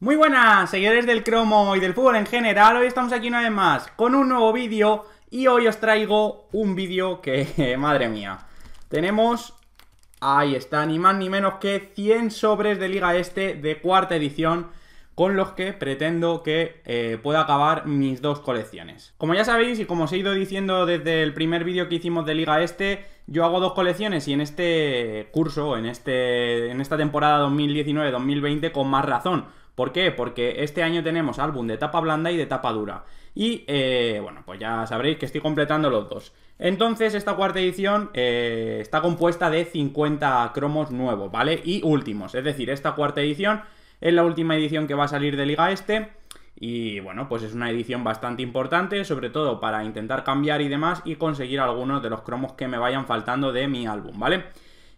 Muy buenas, seguidores del cromo y del fútbol en general, hoy estamos aquí una vez más con un nuevo vídeo y hoy os traigo un vídeo que, madre mía, tenemos, ahí está, ni más ni menos que 100 sobres de Liga Este de cuarta edición con los que pretendo que eh, pueda acabar mis dos colecciones. Como ya sabéis y como os he ido diciendo desde el primer vídeo que hicimos de Liga Este, yo hago dos colecciones y en este curso, en, este, en esta temporada 2019-2020 con más razón ¿Por qué? Porque este año tenemos álbum de tapa blanda y de tapa dura. Y eh, bueno, pues ya sabréis que estoy completando los dos. Entonces, esta cuarta edición eh, está compuesta de 50 cromos nuevos, ¿vale? Y últimos. Es decir, esta cuarta edición es la última edición que va a salir de Liga Este. Y bueno, pues es una edición bastante importante, sobre todo para intentar cambiar y demás y conseguir algunos de los cromos que me vayan faltando de mi álbum, ¿vale?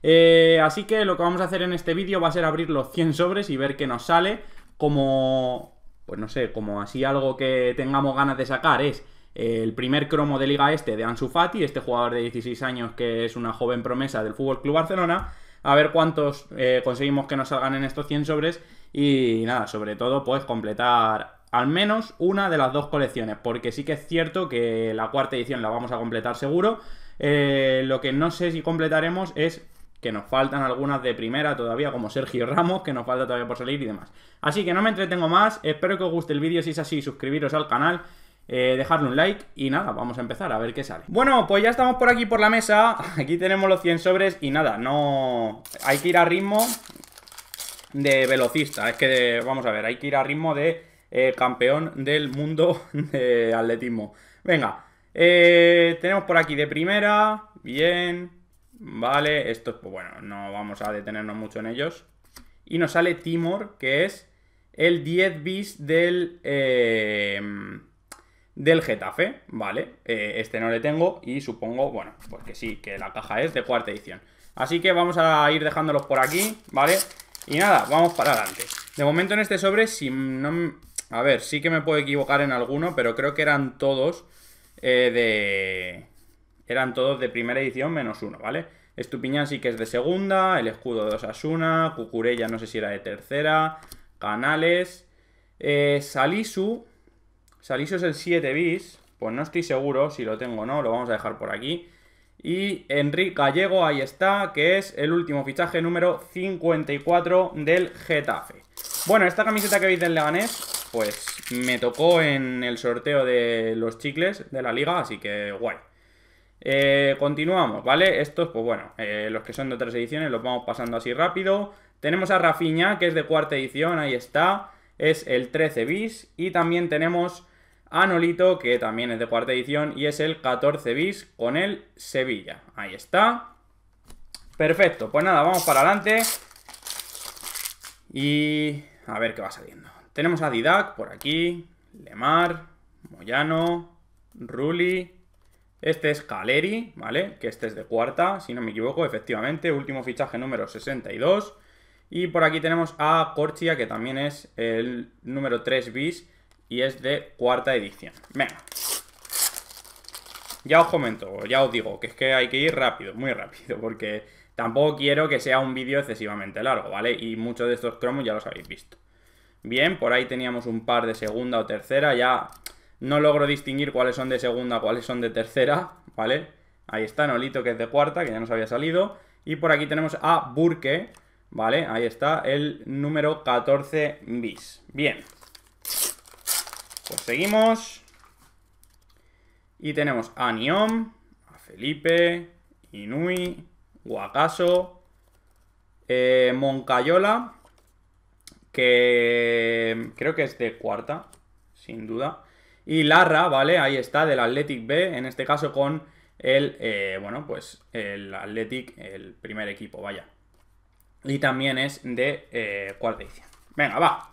Eh, así que lo que vamos a hacer en este vídeo va a ser abrir los 100 sobres y ver qué nos sale como, pues no sé, como así algo que tengamos ganas de sacar es el primer cromo de Liga Este de Ansu Fati, este jugador de 16 años que es una joven promesa del Fútbol Club Barcelona. A ver cuántos eh, conseguimos que nos salgan en estos 100 sobres. Y nada, sobre todo, pues completar al menos una de las dos colecciones. Porque sí que es cierto que la cuarta edición la vamos a completar seguro. Eh, lo que no sé si completaremos es que nos faltan algunas de primera todavía, como Sergio Ramos, que nos falta todavía por salir y demás. Así que no me entretengo más, espero que os guste el vídeo, si es así, suscribiros al canal. Eh, dejadle un like y nada, vamos a empezar a ver qué sale. Bueno, pues ya estamos por aquí por la mesa, aquí tenemos los 100 sobres y nada, no... Hay que ir a ritmo de velocista, es que, vamos a ver, hay que ir a ritmo de eh, campeón del mundo de atletismo. Venga, eh, tenemos por aquí de primera, bien, Vale, esto, pues bueno, no vamos a detenernos mucho en ellos. Y nos sale Timor, que es el 10 bis del, em, del Getafe, ¿vale? Eh, este no le tengo y supongo, bueno, porque sí, que la caja es de cuarta edición. Así que vamos a ir dejándolos por aquí, ¿vale? Y nada, vamos para adelante. De momento en este sobre, si no... A ver, sí que me puedo equivocar en alguno, pero creo que eran todos eh, de eran todos de primera edición menos uno, ¿vale? Estupiñán sí que es de segunda, el escudo de Osasuna, Cucurella no sé si era de tercera, Canales, eh, Salisu, Salisu es el 7 bis, pues no estoy seguro si lo tengo o no, lo vamos a dejar por aquí. Y Enrique Gallego, ahí está, que es el último fichaje número 54 del Getafe. Bueno, esta camiseta que veis del Leganés, pues me tocó en el sorteo de los chicles de la liga, así que guay. Eh, continuamos, ¿vale? Estos, pues bueno, eh, los que son de otras ediciones los vamos pasando así rápido. Tenemos a Rafiña, que es de cuarta edición, ahí está. Es el 13 bis. Y también tenemos a Nolito, que también es de cuarta edición y es el 14 bis con el Sevilla. Ahí está. Perfecto, pues nada, vamos para adelante. Y a ver qué va saliendo. Tenemos a Didac por aquí, Lemar, Moyano, Ruli, este es Caleri, ¿vale? Que este es de cuarta, si no me equivoco, efectivamente. Último fichaje número 62. Y por aquí tenemos a Corchia, que también es el número 3 bis y es de cuarta edición. Venga. Ya os comento, ya os digo, que es que hay que ir rápido, muy rápido, porque tampoco quiero que sea un vídeo excesivamente largo, ¿vale? Y muchos de estos cromos ya los habéis visto. Bien, por ahí teníamos un par de segunda o tercera, ya no logro distinguir cuáles son de segunda, cuáles son de tercera, ¿vale? Ahí está Nolito, que es de cuarta, que ya nos había salido. Y por aquí tenemos a Burke, ¿vale? Ahí está el número 14 bis. Bien. Pues seguimos. Y tenemos a Niom, a Felipe, Inui, Wakaso, eh, Moncayola, que creo que es de cuarta, sin duda. Y Larra, ¿vale? Ahí está, del Athletic B, en este caso con el, eh, bueno, pues el Athletic, el primer equipo, vaya. Y también es de eh, cuarta Venga, va.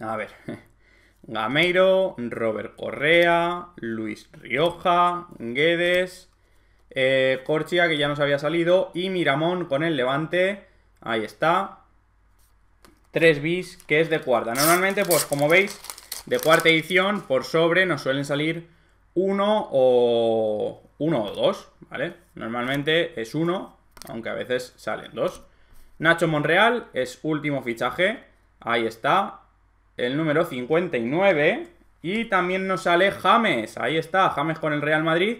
A ver. Gameiro, Robert Correa, Luis Rioja, Guedes, eh, Corchia, que ya nos había salido, y Miramón con el Levante. Ahí está. 3 bis, que es de cuarta. Normalmente, pues como veis, de cuarta edición, por sobre, nos suelen salir 1 o 1 o 2, ¿vale? Normalmente es uno, aunque a veces salen dos. Nacho Monreal es último fichaje, ahí está, el número 59. Y también nos sale James, ahí está, James con el Real Madrid,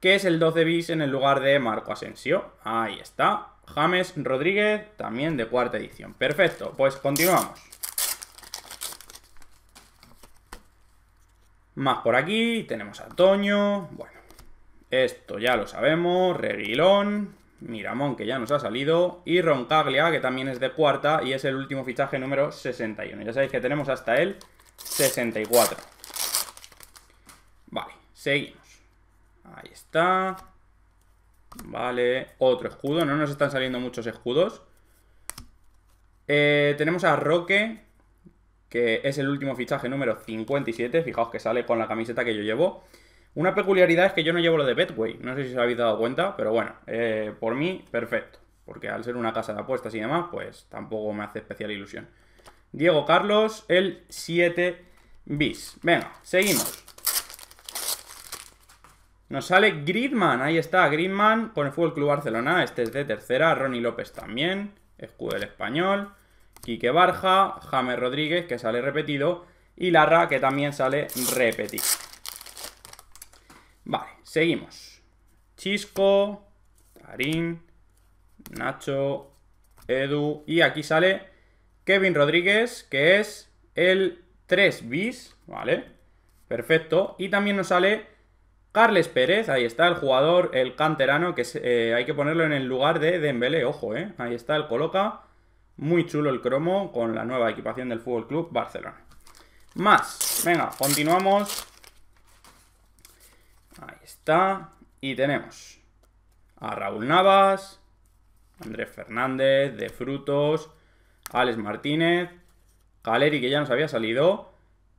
que es el 12 bis en el lugar de Marco Asensio. Ahí está. James Rodríguez, también de cuarta edición. Perfecto, pues continuamos. Más por aquí, tenemos a Toño, bueno, esto ya lo sabemos, Reguilón, Miramón que ya nos ha salido y Roncaglia que también es de cuarta y es el último fichaje número 61. Ya sabéis que tenemos hasta el 64. Vale, seguimos. Ahí está. Vale, otro escudo. No nos están saliendo muchos escudos. Eh, tenemos a Roque, que es el último fichaje número 57. Fijaos que sale con la camiseta que yo llevo. Una peculiaridad es que yo no llevo lo de Betway. No sé si os habéis dado cuenta, pero bueno, eh, por mí, perfecto. Porque al ser una casa de apuestas y demás, pues tampoco me hace especial ilusión. Diego Carlos, el 7 bis. Venga, seguimos. Nos sale Gridman, ahí está, Gridman con el Fútbol Club Barcelona, este es de tercera, Ronnie López también, escudo del español, Quique Barja, James Rodríguez, que sale repetido, y Larra, que también sale repetido. Vale, seguimos. Chisco, Tarín, Nacho, Edu, y aquí sale Kevin Rodríguez, que es el 3 bis, ¿vale? Perfecto, y también nos sale Carles Pérez, ahí está el jugador, el canterano, que eh, hay que ponerlo en el lugar de Dembélé, ojo, eh. Ahí está el coloca, muy chulo el cromo con la nueva equipación del Fútbol Club Barcelona. Más, venga, continuamos. Ahí está, y tenemos a Raúl Navas, Andrés Fernández, De Frutos, Alex Martínez, Caleri, que ya nos había salido,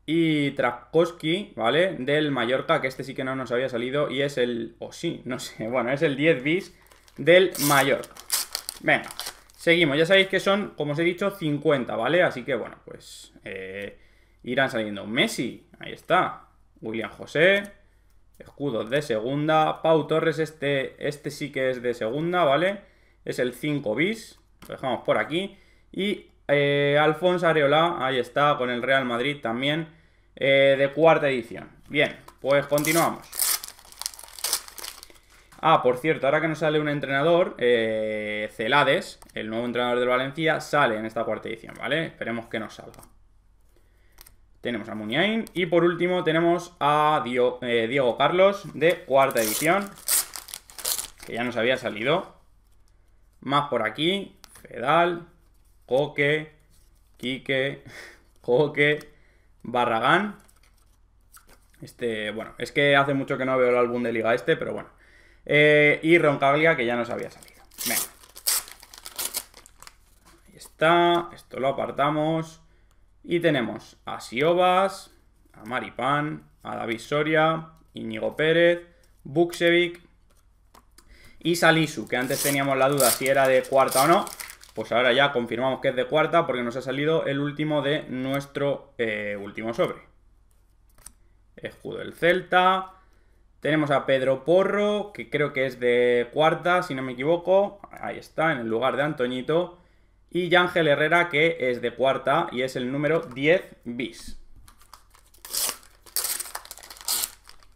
y Trakowski, ¿vale? Del Mallorca, que este sí que no nos había salido y es el... o sí, no sé, bueno, es el 10 bis del Mallorca. Venga, seguimos. Ya sabéis que son, como os he dicho, 50, ¿vale? Así que, bueno, pues eh, irán saliendo Messi, ahí está, William José, escudos de segunda, Pau Torres, este, este sí que es de segunda, ¿vale? Es el 5 bis, lo dejamos por aquí. Y eh, Alfonso Areola, ahí está, con el Real Madrid también, eh, de cuarta edición. Bien, pues continuamos. Ah, por cierto, ahora que nos sale un entrenador, eh, Celades, el nuevo entrenador del Valencia, sale en esta cuarta edición, ¿vale? Esperemos que nos salga. Tenemos a Muñain y por último tenemos a Diego Carlos de cuarta edición, que ya nos había salido. Más por aquí, Fedal, Coque, Quique, Coque, Barragán. Este, bueno, es que hace mucho que no veo el álbum de liga este, pero bueno. Eh, y Roncaglia, que ya nos había salido. Venga. Ahí está. Esto lo apartamos. Y tenemos a Siobas, a Maripán, a David Soria, Íñigo Pérez, Buksevic y Salisu, que antes teníamos la duda si era de cuarta o no. Pues ahora ya confirmamos que es de cuarta porque nos ha salido el último de nuestro eh, último sobre. Escudo del Celta. Tenemos a Pedro Porro, que creo que es de cuarta, si no me equivoco. Ahí está, en el lugar de Antoñito. Y Ángel Herrera, que es de cuarta y es el número 10 bis.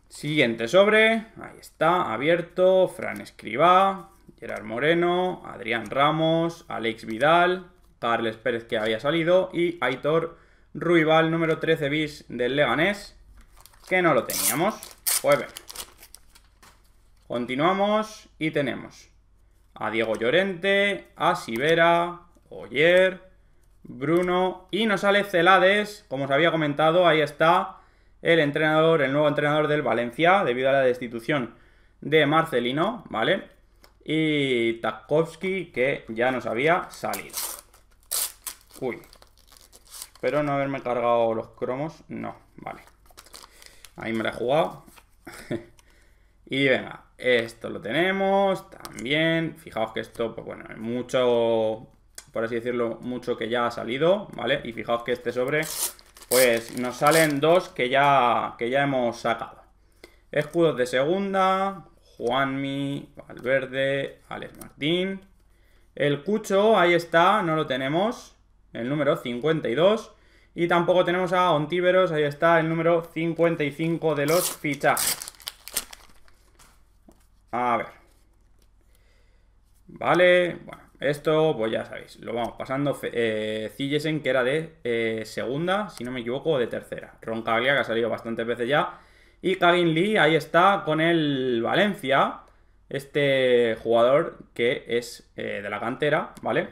Siguiente sobre, ahí está, abierto, Fran Escribá, Gerard Moreno, Adrián Ramos, Alex Vidal, Carles Pérez que había salido y Aitor Ruibal, número 13 bis del Leganés, que no lo teníamos. Pues bien. Continuamos y tenemos a Diego Llorente, a Sivera, Oyer, Bruno y nos sale Celades, como os había comentado, ahí está el entrenador, el nuevo entrenador del Valencia, debido a la destitución de Marcelino, ¿vale? Y Tarkovsky, que ya nos había salido. Uy. Espero no haberme cargado los cromos. No, vale. Ahí me la he jugado. y venga, esto lo tenemos también. Fijaos que esto, pues bueno, mucho, por así decirlo, mucho que ya ha salido, ¿vale? Y fijaos que este sobre, pues nos salen dos que ya, que ya hemos sacado. Escudos de segunda, Juanmi, Valverde, Alex Martín. El Cucho, ahí está, no lo tenemos. El número 52. Y tampoco tenemos a Ontíveros, ahí está, el número 55 de los fichajes. A ver. Vale, bueno, esto pues ya sabéis, lo vamos pasando. Cillesen, eh, que era de eh, segunda, si no me equivoco, o de tercera. Roncaglia, que ha salido bastantes veces ya. Y Kagin Lee ahí está con el Valencia, este jugador que es eh, de la cantera, ¿vale?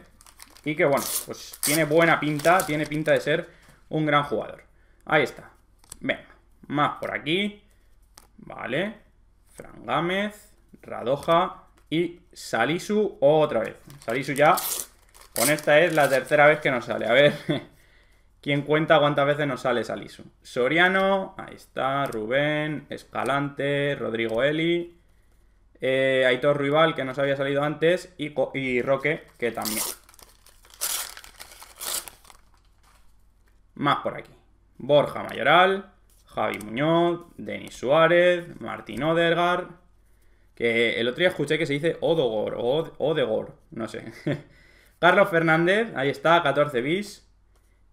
Y que bueno, pues tiene buena pinta, tiene pinta de ser un gran jugador. Ahí está. Venga, más por aquí. Vale. Fran Gámez, Radoja y Salisu otra vez. Salisu ya, con esta es la tercera vez que nos sale. A ver, ¿Quién cuenta cuántas veces nos sale Salisu? Soriano, ahí está, Rubén, Escalante, Rodrigo Eli, eh, Aitor Rival, que nos había salido antes, y, Roque, que también. Más por aquí. Borja Mayoral, Javi Muñoz, Denis Suárez, Martín Odergar. que el otro día escuché que se dice Odogor, o Odegor, no sé. Carlos Fernández, ahí está, 14 bis.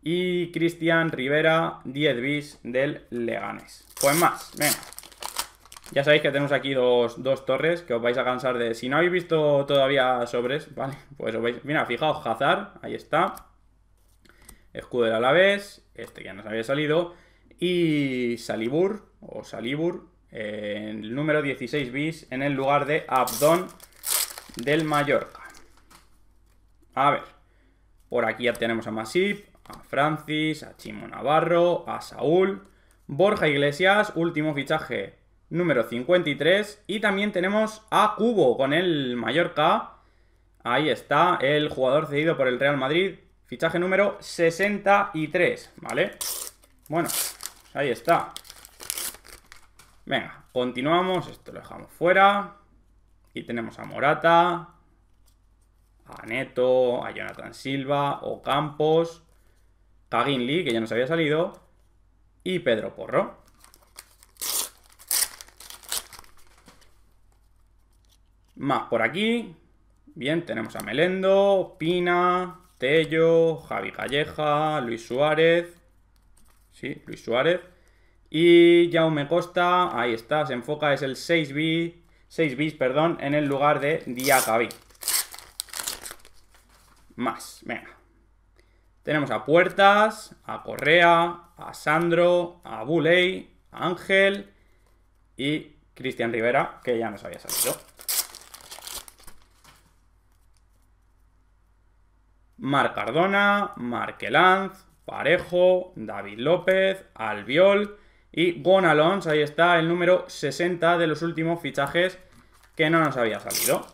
Y Cristian Rivera, 10 bis del Leganes. Pues más, venga. Ya sabéis que tenemos aquí dos, torres que os vais a cansar de... Si no habéis visto todavía sobres, vale, pues os vais... Mira, fijaos, Hazard, ahí está. Escudo la vez. este ya nos había salido. Y Salibur, o Salibur, eh, el número 16 bis en el lugar de Abdón del Mallorca. A ver, por aquí ya tenemos a Masip, a Francis, a Chimo Navarro, a Saúl, Borja Iglesias, último fichaje número 53. Y también tenemos a Cubo con el Mallorca. Ahí está, el jugador cedido por el Real Madrid. Fichaje número 63, ¿vale? Bueno, ahí está. Venga, continuamos. Esto lo dejamos fuera. Y tenemos a Morata, a Neto, a Jonathan Silva, Ocampos, Kaginli Lee, que ya nos había salido, y Pedro Porro. Más por aquí. Bien, tenemos a Melendo, Pina, Tello, Javi Calleja, Luis Suárez. Sí, Luis Suárez. Y me Costa, ahí está, se enfoca, es el 6 b 6 bis, perdón, en el lugar de Diacabí. Más, venga. Tenemos a Puertas, a Correa, a Sandro, a Buley, a Ángel y Cristian Rivera, que ya nos había salido. Marc Cardona, Marquelanz, Parejo, David López, Albiol y Gonalons. Ahí está el número 60 de los últimos fichajes que no nos había salido.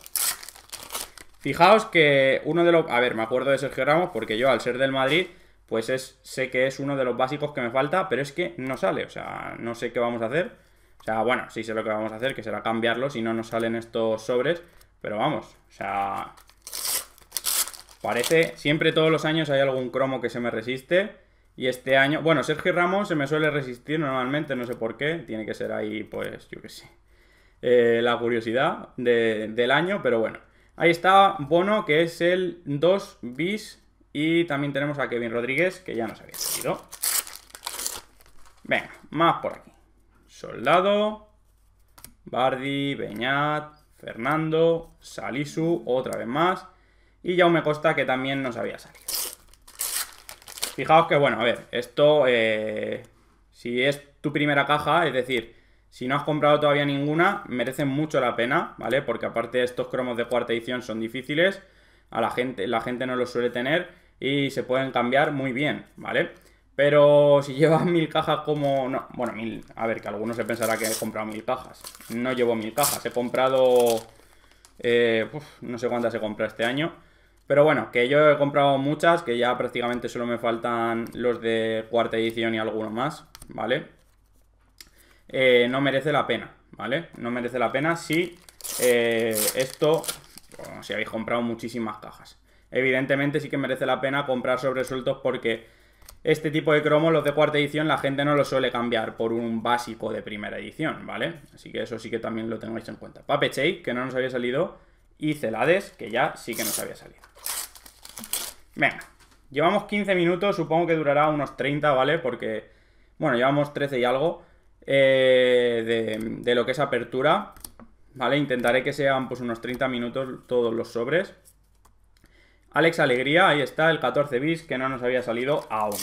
Fijaos que uno de los... A ver, me acuerdo de Sergio Ramos porque yo al ser del Madrid, pues es, sé que es uno de los básicos que me falta, pero es que no sale. O sea, no sé qué vamos a hacer. O sea, bueno, sí sé lo que vamos a hacer, que será cambiarlo si no nos salen estos sobres. Pero vamos, o sea... Parece... Siempre todos los años hay algún cromo que se me resiste. Y este año... Bueno, Sergio Ramos se me suele resistir normalmente, no sé por qué. Tiene que ser ahí, pues, yo qué sé. Eh, la curiosidad del año, pero bueno. Ahí está Bono, que es el 2 bis. Y también tenemos a Kevin Rodríguez, que ya nos había salido. Venga, más por aquí. Soldado, Bardi, Beñat, Fernando, Salisu, otra vez más. Y ya me Costa, que también nos había salido. Fijaos que, bueno, a ver, esto, eh, si es tu primera caja, es decir, si no has comprado todavía ninguna, merecen mucho la pena, ¿vale? Porque aparte estos cromos de cuarta edición son difíciles, a la gente, la gente no los suele tener y se pueden cambiar muy bien, ¿vale? Pero si llevas mil cajas como... bueno, mil... A ver, que algunos se pensará que he comprado mil cajas. No llevo mil cajas, he comprado... Eh, no sé cuántas he comprado este año. Pero bueno, que yo he comprado muchas, que ya prácticamente solo me faltan los de cuarta edición y alguno más, ¿vale? Eh, no merece la pena, ¿vale? No merece la pena si eh, esto, si habéis comprado muchísimas cajas. Evidentemente sí que merece la pena comprar sobresueltos porque este tipo de cromos, los de cuarta edición, la gente no los suele cambiar por un básico de primera edición, ¿vale? Así que eso sí que también lo tengáis en cuenta. Shake, que no nos había salido, y Celades, que ya sí que nos había salido. Venga, llevamos 15 minutos, supongo que durará unos 30, ¿vale? Porque, bueno, llevamos 13 y algo. Eh, de, lo que es apertura, ¿vale? Intentaré que sean pues unos 30 minutos todos los sobres. Alex Alegría, ahí está, el 14 bis, que no nos había salido aún.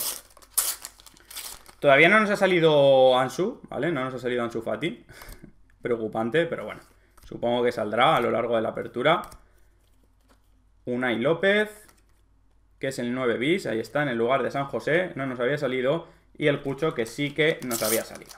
Todavía no nos ha salido Ansu, ¿vale? No nos ha salido Ansu Fati. Preocupante, pero bueno. Supongo que saldrá a lo largo de la apertura. Unai López, que es el 9 bis, ahí está, en el lugar de San José, no nos había salido, y el Cucho, que sí que nos había salido.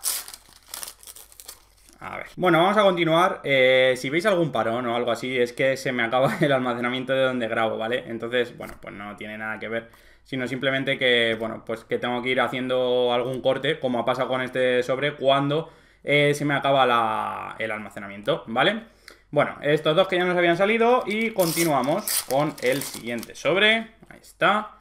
A ver. Bueno, vamos a continuar. Eh, si veis algún parón o algo así, es que se me acaba el almacenamiento de donde grabo, ¿vale? Entonces, bueno, pues no tiene nada que ver. Sino simplemente que, bueno, pues que tengo que ir haciendo algún corte, como ha pasado con este sobre, cuando eh, se me acaba el almacenamiento, ¿vale? Bueno, estos dos que ya nos habían salido y continuamos con el siguiente sobre. Ahí está.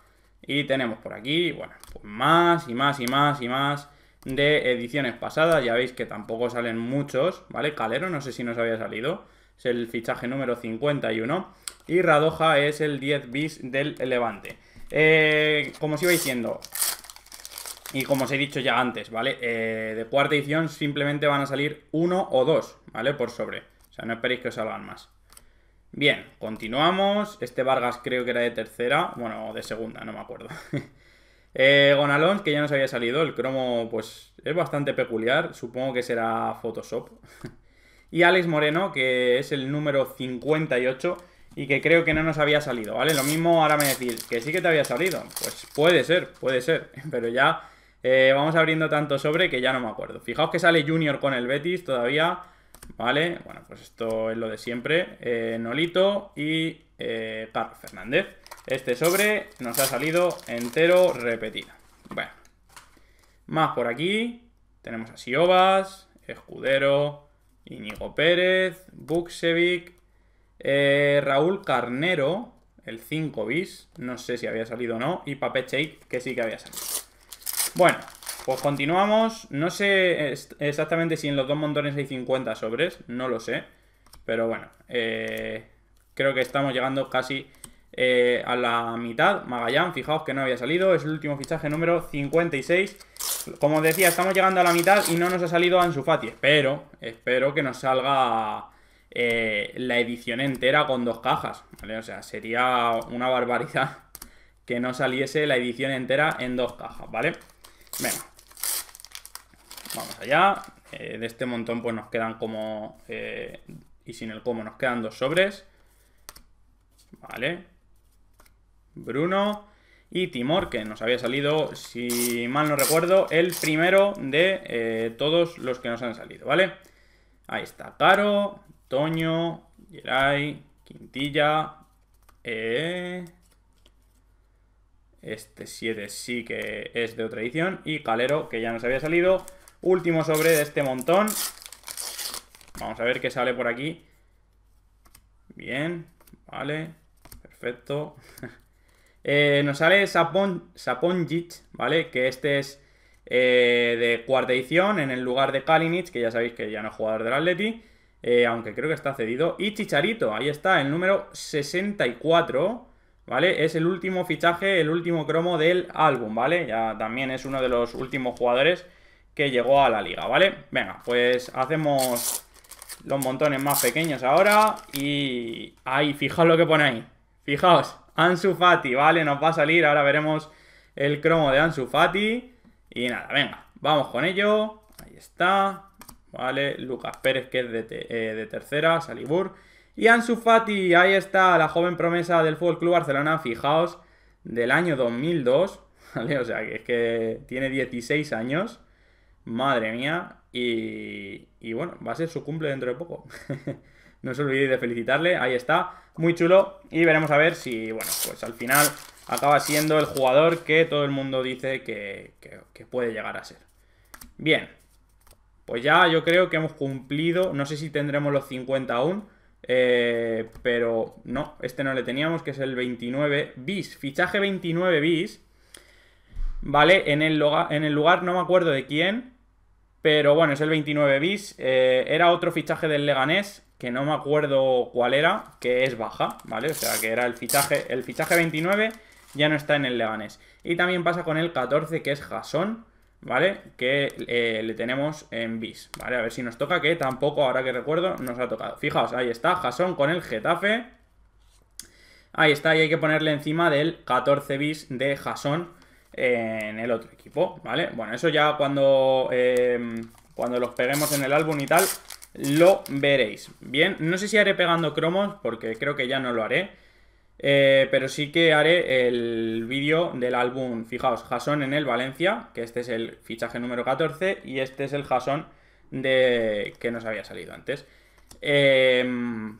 Y tenemos por aquí, bueno, pues más y más y más y más de ediciones pasadas, ya veis que tampoco salen muchos, ¿vale? Calero no sé si nos había salido, es el fichaje número 51 y Radoja es el 10 bis del Levante. Eh, como os iba diciendo, y como os he dicho ya antes, ¿vale? Eh, de cuarta edición simplemente van a salir uno o dos, ¿vale? Por sobre. O sea, no esperéis que os salgan más. Bien, continuamos. Este Vargas creo que era de tercera, bueno, de segunda, no me acuerdo. Eh, Gonalons, que ya nos había salido, el cromo pues es bastante peculiar, supongo que será Photoshop. y Alex Moreno, que es el número 58 y que creo que no nos había salido, ¿vale? Lo mismo ahora me decís, que sí que te había salido. Pues puede ser, puede ser, pero ya eh, vamos abriendo tanto sobre que ya no me acuerdo. Fijaos que sale Junior con el Betis todavía, ¿vale? Bueno, pues esto es lo de siempre. Eh, Nolito y eh, Carlos Fernández. Este sobre nos ha salido entero repetido. Bueno. Más por aquí. Tenemos a Siobas, Escudero, Íñigo Pérez, Buksevic, eh, Raúl Carnero, el 5 bis. No sé si había salido o no. Y Papé shake que sí que había salido. Bueno, pues continuamos. No sé exactamente si en los dos montones hay 50 sobres. No lo sé. Pero bueno, eh, creo que estamos llegando casi eh, a la mitad. Magallán, fijaos que no había salido, es el último fichaje número 56. Como decía, estamos llegando a la mitad y no nos ha salido Ansu Fati. Espero, espero que nos salga eh, la edición entera con dos cajas, ¿vale? O sea, sería una barbaridad que no saliese la edición entera en dos cajas, ¿vale? Venga. Vamos allá. Eh, de este montón pues nos quedan como... y sin el como nos quedan dos sobres. Vale. Bruno y Timor, que nos había salido, si mal no recuerdo, el primero de eh, todos los que nos han salido, ¿vale? Ahí está, Caro, Toño, Geray, Quintilla, eh, este 7 sí que es de otra edición, y Calero, que ya nos había salido, último sobre de este montón, vamos a ver qué sale por aquí, bien, vale, perfecto, Eh, nos sale Saponjic, ¿vale? Que este es eh, de cuarta edición en el lugar de Kalinic, que ya sabéis que ya no es jugador del Atleti, eh, aunque creo que está cedido. Y Chicharito, ahí está, el número 64, ¿vale? Es el último fichaje, el último cromo del álbum, ¿vale? Ya también es uno de los últimos jugadores que llegó a la liga, ¿vale? Venga, pues hacemos los montones más pequeños ahora y... ¡Ahí! Fijaos lo que pone ahí. Fijaos. Ansu Fati, vale, nos va a salir. Ahora veremos el cromo de Ansu Fati. Y nada, venga, vamos con ello. Ahí está. Vale, Lucas Pérez, que es de, eh, tercera, Salibur. Y Ansu Fati, ahí está, la joven promesa del FC Club Barcelona, fijaos, del año 2002. ¿Vale? O sea, que es que tiene 16 años. Madre mía. Y, y bueno, va a ser su cumple dentro de poco. no os olvidéis de felicitarle. Ahí está muy chulo. Y veremos a ver si, bueno, pues al final acaba siendo el jugador que todo el mundo dice que, puede llegar a ser. Bien, pues ya yo creo que hemos cumplido, no sé si tendremos los 50 aún, eh, pero no, este no le teníamos, que es el 29 bis, fichaje 29 bis, ¿vale? En el, lugar, en el lugar no me acuerdo de quién, pero bueno, es el 29 bis, eh, era otro fichaje del Leganés, que no me acuerdo cuál era, que es baja, ¿vale? O sea, que era el fichaje, el fichaje 29 ya no está en el Leganés. Y también pasa con el 14, que es Jason, ¿vale? Que eh, le tenemos en bis, ¿vale? A ver si nos toca, que tampoco, ahora que recuerdo, nos ha tocado. Fijaos, ahí está, Jason con el Getafe. Ahí está, y hay que ponerle encima del 14 bis de Jason eh, en el otro equipo, ¿vale? Bueno, eso ya cuando, eh, cuando los peguemos en el álbum y tal, lo veréis. Bien, no sé si haré pegando cromos, porque creo que ya no lo haré. Eh, pero sí que haré el vídeo del álbum, fijaos, Jason en el Valencia, que este es el fichaje número 14 y este es el Jason de... que nos había salido antes. Em,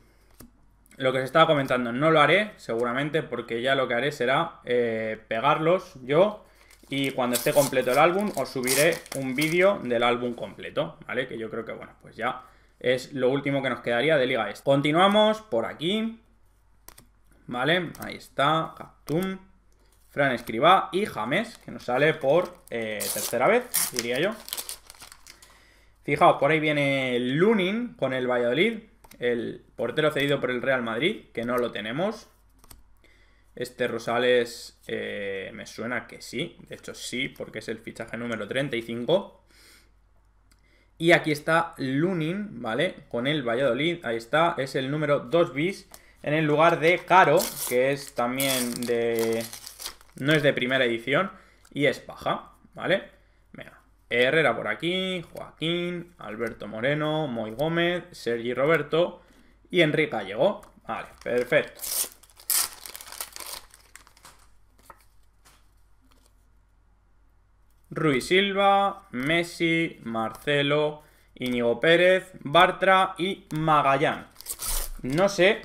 lo que os estaba comentando no lo haré, seguramente, porque ya lo que haré será eh, pegarlos yo y cuando esté completo el álbum os subiré un vídeo del álbum completo, ¿vale? Que yo creo que, bueno, pues ya es lo último que nos quedaría de Liga Este. Continuamos por aquí. Vale, ahí está, Captum, Fran Escribá y James, que nos sale por eh, tercera vez, diría yo. Fijaos, por ahí viene Lunin con el Valladolid, el portero cedido por el Real Madrid, que no lo tenemos. Este Rosales eh, me suena que sí, de hecho sí, porque es el fichaje número 35. Y aquí está Lunin, ¿vale? Con el Valladolid, ahí está, es el número 2 bis en el lugar de Caro, que es también de... no es de primera edición y es paja, ¿vale? Venga, Herrera por aquí, Joaquín, Alberto Moreno, Moy Gómez, Sergi Roberto y Enrique Gallego. Vale, perfecto. Rui Silva, Messi, Marcelo, Íñigo Pérez, Bartra y Magallán. No sé,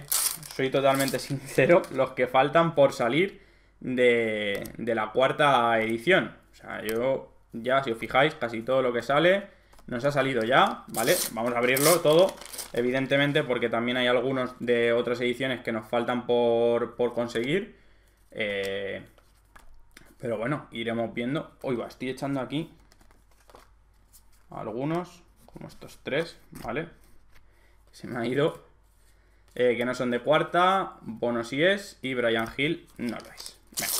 soy totalmente sincero, los que faltan por salir de, la cuarta edición. O sea, yo ya, si os fijáis, casi todo lo que sale nos ha salido ya, ¿vale? Vamos a abrirlo todo, evidentemente, porque también hay algunos de otras ediciones que nos faltan por, por conseguir. Eh, pero bueno, iremos viendo. va! estoy echando aquí algunos, como estos tres, ¿vale? Se me ha ido. Eh, que no son de cuarta, Bonos sí es, y Brian Hill no lo es. Venga.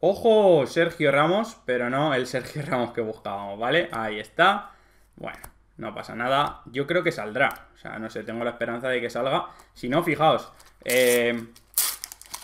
¡Ojo! Sergio Ramos, pero no el Sergio Ramos que buscábamos, ¿vale? Ahí está. Bueno, no pasa nada. Yo creo que saldrá. O sea, no sé, tengo la esperanza de que salga. Si no, fijaos. Eh,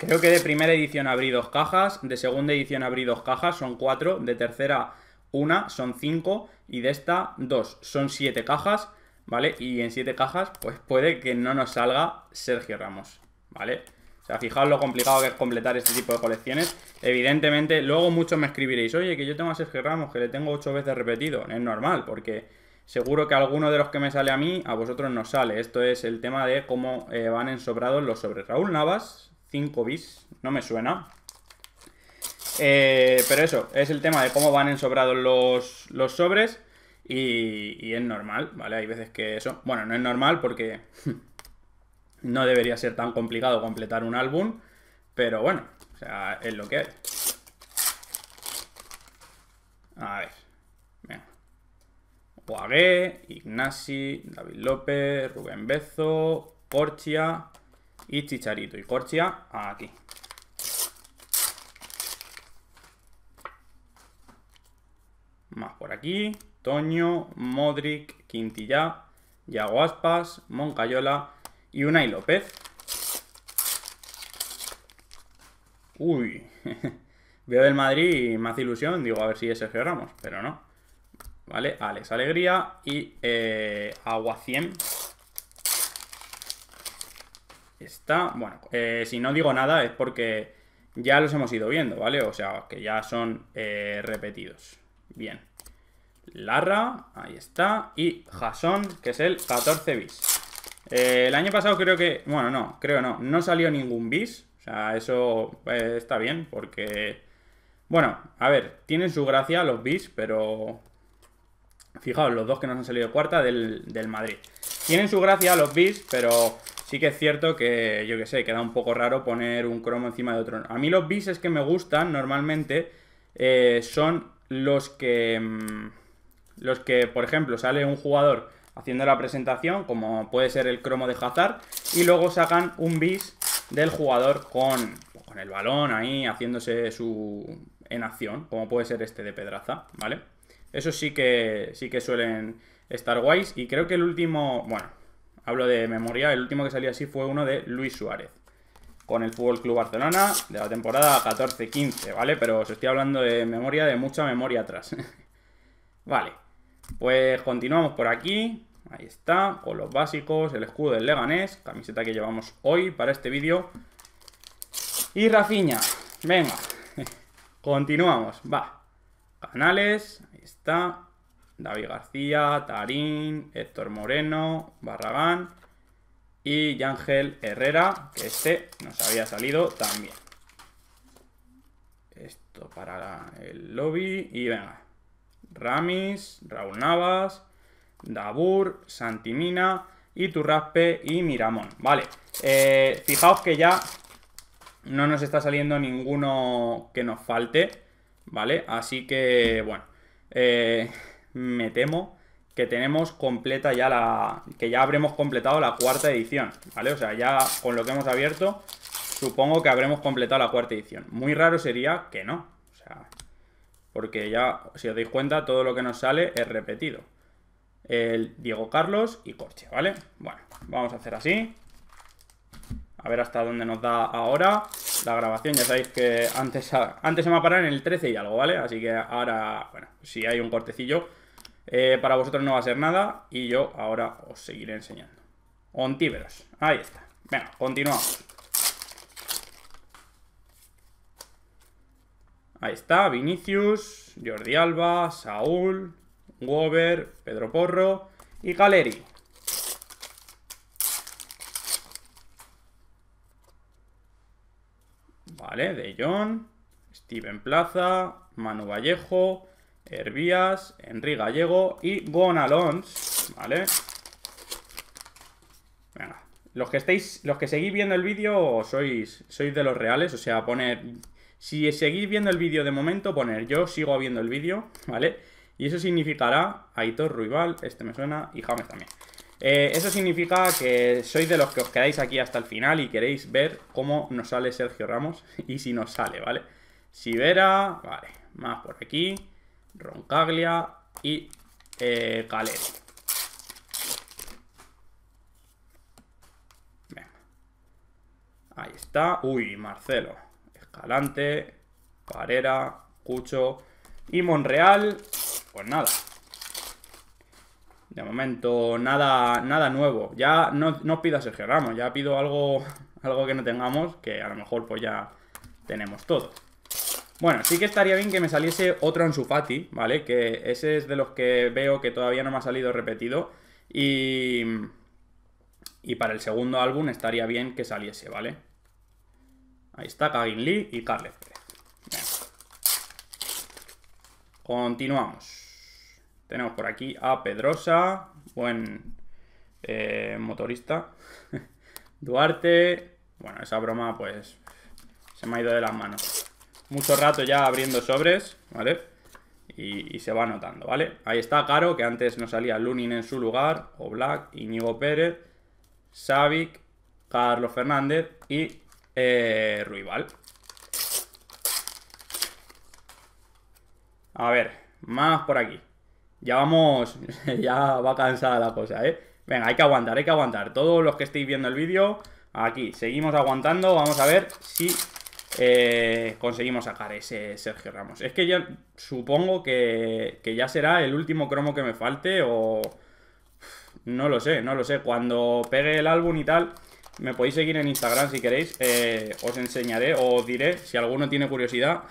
Creo que de primera edición abrí dos cajas, de segunda edición abrí dos cajas, son cuatro, de tercera una, son cinco, y de esta dos, son siete cajas, ¿vale? Y en siete cajas, pues puede que no nos salga Sergio Ramos, ¿vale? O sea, fijaos lo complicado que es completar este tipo de colecciones. Evidentemente, luego muchos me escribiréis, oye, que yo tengo a Sergio Ramos, que le tengo ocho veces repetido. Es normal, porque seguro que alguno de los que me sale a mí, a vosotros no sale. Esto es el tema de cómo van eh, van ensobrados los sobre Raúl Navas, 5 bis, no me suena. Eh, pero eso, es el tema de cómo van ensobrados los, los sobres y, es normal, ¿vale? Hay veces que eso, bueno, no es normal porque no debería ser tan complicado completar un álbum, pero bueno, o sea, es lo que hay. A ver, venga. Ignasi, David López, Rubén Bezo, Orchia y Chicharito. Y Corchia aquí. Más por aquí. Toño, Modric, quintilla Yaguaspas, Moncayola y Unai López. Uy, veo del Madrid y ilusión. Digo, a ver si es Sergio Ramos, pero no. Vale, Alex Alegría y eh, Agua 100 está. Bueno, eh, si no digo nada es porque ya los hemos ido viendo, ¿vale? O sea, que ya son eh, repetidos. Bien. Larra, ahí está. Y Jason, que es el 14 bis. Eh, el año pasado creo que... Bueno, no, creo no. No salió ningún bis. O sea, eso está bien porque... Bueno, a ver, tienen su gracia los bis, pero Fijaos, los dos que nos han salido cuarta del, Madrid. Tienen su gracia los bis, pero sí que es cierto que, yo que sé, queda un poco raro poner un cromo encima de otro. A mí los es que me gustan normalmente eh, son los que, mm, los que, por ejemplo, sale un jugador haciendo la presentación, como puede ser el cromo de Hazard, y luego sacan un bis del jugador con, con el balón ahí, haciéndose su en acción, como puede ser este de Pedraza, ¿vale? Eso sí que, sí que suelen estar guays. Y creo que el último, bueno, hablo de memoria, el último que salió así fue uno de Luis Suárez. Con el Fútbol Club Barcelona de la temporada 14-15, ¿vale? Pero os estoy hablando de memoria, de mucha memoria atrás. vale, pues continuamos por aquí. Ahí está, con los básicos, el escudo del Leganés, camiseta que llevamos hoy para este vídeo. Y Rafiña, venga, continuamos, va. Canales, está. David García, Tarín, Héctor Moreno, Barragán y Yángel Herrera, que este nos había salido también. Esto para el lobby y venga. Ramis, Raúl Navas, Dabur, Santimina, Iturraspe y Miramón. Vale, eh, fijaos que ya no nos está saliendo ninguno que nos falte, ¿vale? Así que, bueno, eh, me temo que tenemos completa ya la... que ya habremos completado la cuarta edición, ¿vale? O sea, ya con lo que hemos abierto, supongo que habremos completado la cuarta edición. Muy raro sería que no, o sea, porque ya, si os dais cuenta, todo lo que nos sale es repetido. El Diego Carlos y Corche, ¿vale? Bueno, vamos a hacer así. A ver hasta dónde nos da ahora la grabación. Ya sabéis que antes, antes se me va a parar en el 13 y algo, ¿vale? Así que ahora, bueno, si hay un cortecillo, eh, para vosotros no va a ser nada. Y yo ahora os seguiré enseñando. Ontíveros. Ahí está. Venga, continuamos. Ahí está, Vinicius, Jordi Alba, Saúl, Wover, Pedro Porro y Galeri. ¿vale? De John, Steven Plaza, Manu Vallejo, Hervías, Enrique Gallego y Gonalons, ¿vale? Venga, los que estéis, los que seguís viendo el vídeo sois, sois de los reales, o sea, poner... Si seguís viendo el vídeo de momento, poner yo sigo viendo el vídeo, ¿vale? Y eso significará Aitor Ruibal, este me suena, y James también. Eh, eso significa que sois de los que os quedáis aquí hasta el final y queréis ver cómo nos sale Sergio Ramos y si nos sale, ¿vale? Sibera, vale, más por aquí, Roncaglia y eh, Ahí está. Uy, Marcelo. Escalante, Parera, Cucho y Monreal. Pues nada, de momento, nada, nada nuevo. Ya no, no pido a Sergio ya pido algo, algo que no tengamos, que a lo mejor pues ya tenemos todo. Bueno, sí que estaría bien que me saliese otro Ansu Fati, ¿vale? Que ese es de los que veo que todavía no me ha salido repetido. Y... Y para el segundo álbum estaría bien que saliese, ¿vale? Ahí está Kagin Lee y Carles Continuamos. Tenemos por aquí a Pedrosa, buen eh, motorista. Duarte. Bueno, esa broma pues se me ha ido de las manos. Mucho rato ya abriendo sobres, ¿vale? Y, se va notando, ¿vale? Ahí está Caro, que antes no salía Lunin en su lugar, o Black, Iñigo Pérez, Savic, Carlos Fernández y eh, Ruibal. A ver, más por aquí. Ya vamos, ya va cansada la cosa, ¿eh? Venga, hay que aguantar, hay que aguantar. Todos los que estéis viendo el vídeo, aquí, seguimos aguantando. Vamos a ver si eh, conseguimos sacar ese Sergio Ramos. Es que ya supongo que, ya será el último cromo que me falte o... No lo sé, no lo sé. Cuando pegue el álbum y tal, me podéis seguir en Instagram si queréis. Eh, os enseñaré o os diré si alguno tiene curiosidad.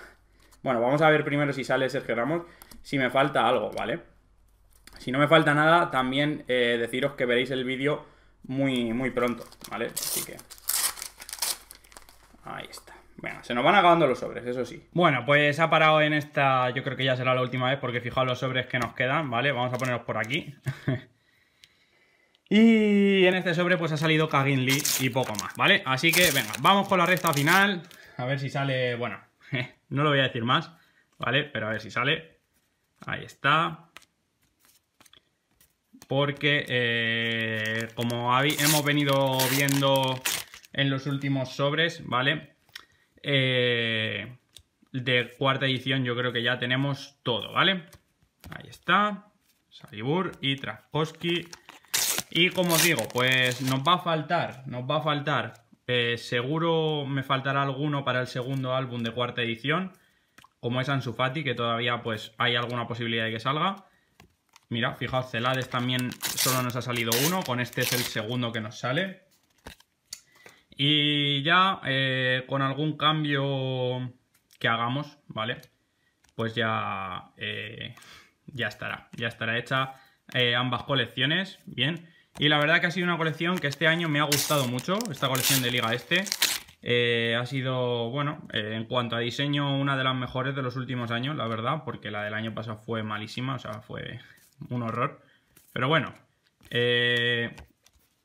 Bueno, vamos a ver primero si sale Sergio Ramos, si me falta algo, ¿vale? Si no me falta nada, también eh, deciros que veréis el vídeo muy, muy pronto, ¿vale? Así que... Ahí está. Venga, se nos van acabando los sobres, eso sí. Bueno, pues ha parado en esta... Yo creo que ya será la última vez porque fijaos los sobres que nos quedan, ¿vale? Vamos a ponerlos por aquí. y en este sobre pues ha salido Kagin y poco más, ¿vale? Así que, venga, vamos con la recta final. A ver si sale... Bueno, no lo voy a decir más, ¿vale? Pero a ver si sale. Ahí está porque eh, como hemos venido viendo en los últimos sobres, ¿vale? Eh, de cuarta edición yo creo que ya tenemos todo, ¿vale? Ahí está, Salibur y Traskowski. Y como os digo, pues nos va a faltar, nos va a faltar. Eh, seguro me faltará alguno para el segundo álbum de cuarta edición, como es Ansufati, que todavía pues hay alguna posibilidad de que salga. Mira, fijaos, Celades también solo nos ha salido uno, con este es el segundo que nos sale. Y ya eh, con algún cambio que hagamos, ¿vale? Pues ya, eh, ya estará, ya estará hecha eh, ambas colecciones, bien. Y la verdad que ha sido una colección que este año me ha gustado mucho, esta colección de Liga Este. ha sido, bueno, en cuanto a diseño, una de las mejores de los últimos años, la verdad, porque la del año pasado fue malísima, o sea, fue un horror. Pero bueno, eh,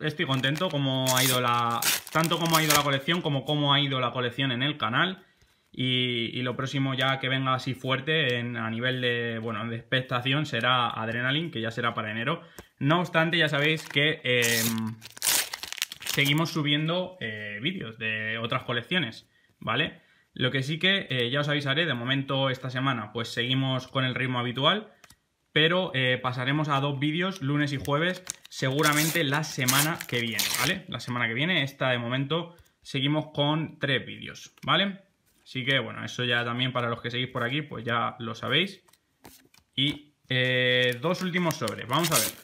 estoy contento como ha ido la, tanto como ha ido la colección como cómo ha ido la colección en el canal. Y, lo próximo ya que venga así fuerte a nivel de, bueno, de expectación será Adrenaline, que ya será para enero. No obstante, ya sabéis que em, seguimos subiendo eh, vídeos de otras colecciones, ¿vale? Lo que sí que eh, ya os avisaré, de momento esta semana pues seguimos con el ritmo habitual pero eh, pasaremos a dos vídeos, lunes y jueves, seguramente la semana que viene, ¿vale? La semana que viene, esta de momento, seguimos con tres vídeos, ¿vale? Así que, bueno, eso ya también para los que seguís por aquí, pues ya lo sabéis. Y eh, dos últimos sobres, vamos a ver.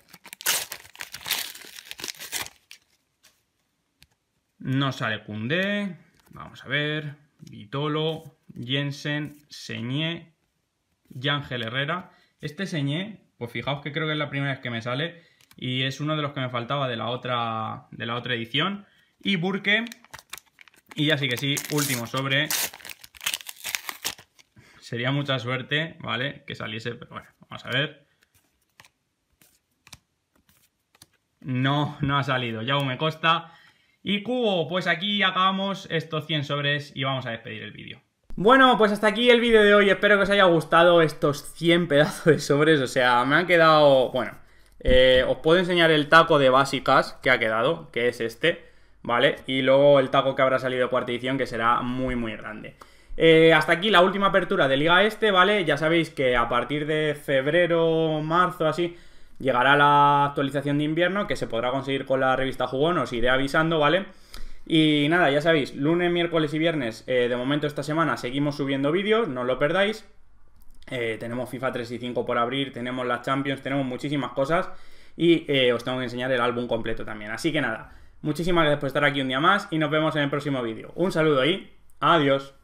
No sale Cundé, vamos a ver, Vitolo, Jensen, Señé, Ángel Herrera este Señé, pues fijaos que creo que es la primera vez que me sale y es uno de los que me faltaba de la otra, de la otra edición. Y Burke, y ya sí que sí, último sobre. Sería mucha suerte, ¿vale? Que saliese, pero bueno, vamos a ver. No, no ha salido, ya me Costa. Y Cubo, pues aquí acabamos estos 100 sobres y vamos a despedir el vídeo. Bueno, pues hasta aquí el vídeo de hoy. Espero que os haya gustado estos 100 pedazos de sobres. O sea, me han quedado... Bueno, eh, os puedo enseñar el taco de básicas que ha quedado, que es este, ¿vale? Y luego el taco que habrá salido de cuarta edición, que será muy, muy grande. Eh, hasta aquí la última apertura de Liga Este, ¿vale? Ya sabéis que a partir de febrero, marzo, así, llegará la actualización de invierno, que se podrá conseguir con la revista Jugón, os iré avisando, ¿vale? vale y nada, ya sabéis, lunes, miércoles y viernes, eh, de momento esta semana seguimos subiendo vídeos, no lo perdáis. Eh, tenemos FIFA 3 y 5 por abrir, tenemos las Champions, tenemos muchísimas cosas y eh, os tengo que enseñar el álbum completo también. Así que nada, muchísimas gracias por estar aquí un día más y nos vemos en el próximo vídeo. Un saludo y adiós.